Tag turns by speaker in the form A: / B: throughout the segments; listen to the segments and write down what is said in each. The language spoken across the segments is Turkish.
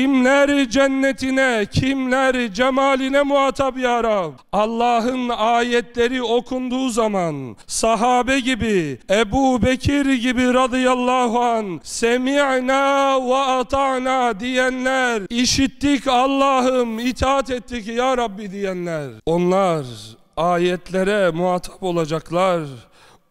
A: Kimler cennetine, kimler cemaline muhatap ya Rab. Allah'ın ayetleri okunduğu zaman sahabe gibi, Ebu Bekir gibi radıyallahu an semi'na ve ata'na diyenler, işittik Allah'ım, itaat ettik ya Rabbi diyenler. Onlar ayetlere muhatap olacaklar.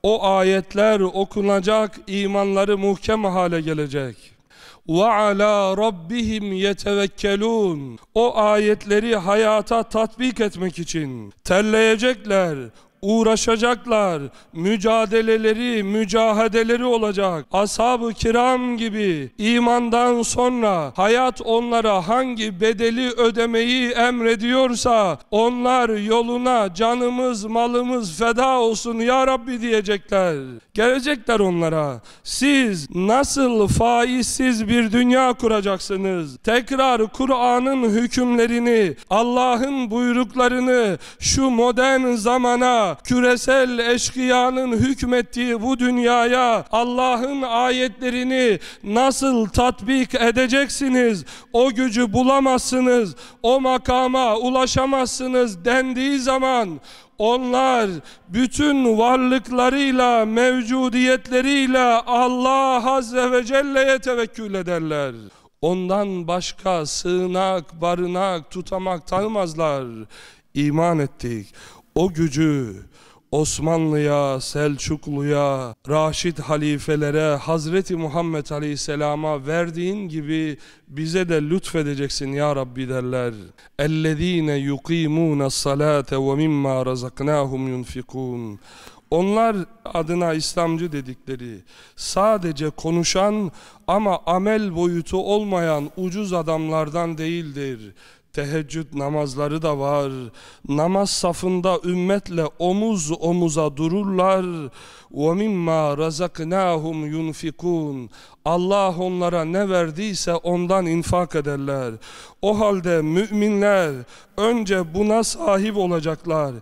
A: O ayetler okunacak, imanları muhkem hale gelecek. وَعَلَى رَبِّهِمْ يَتَوَكَّلُونَ O ayetleri hayata tatbik etmek için terleyecekler, uğraşacaklar. Mücadeleleri, mücahadeleri olacak. Ashab-ı kiram gibi imandan sonra hayat onlara hangi bedeli ödemeyi emrediyorsa onlar yoluna canımız, malımız feda olsun ya Rabbi diyecekler. Gelecekler onlara. Siz nasıl faizsiz bir dünya kuracaksınız? Tekrar Kur'an'ın hükümlerini, Allah'ın buyruklarını şu modern zamana küresel eşkıyanın hükmettiği bu dünyaya Allah'ın ayetlerini nasıl tatbik edeceksiniz? O gücü bulamazsınız, o makama ulaşamazsınız dendiği zaman onlar bütün varlıklarıyla, mevcudiyetleriyle Allah Azze ve Celle'ye tevekkül ederler. Ondan başka sığınak, barınak tutamak tanımazlar. İman ettik o gücü Osmanlı'ya, Selçuklu'ya, Raşid halifelere, Hazreti Muhammed Aleyhisselam'a verdiğin gibi bize de lütfedeceksin ya Rabbi derler. اَلَّذ۪ينَ يُقِيمُونَ الصَّلَاةَ وَمِمَّا رَزَقْنَاهُمْ يُنْفِقُونَ onlar adına İslamcı dedikleri sadece konuşan ama amel boyutu olmayan ucuz adamlardan değildir teheccüd namazları da var. Namaz safında ümmetle omuz omuza dururlar. وَمِمَّا رَزَقْنَاهُمْ يُنْفِقُونَ Allah onlara ne verdiyse ondan infak ederler. O halde müminler önce buna sahip olacaklar.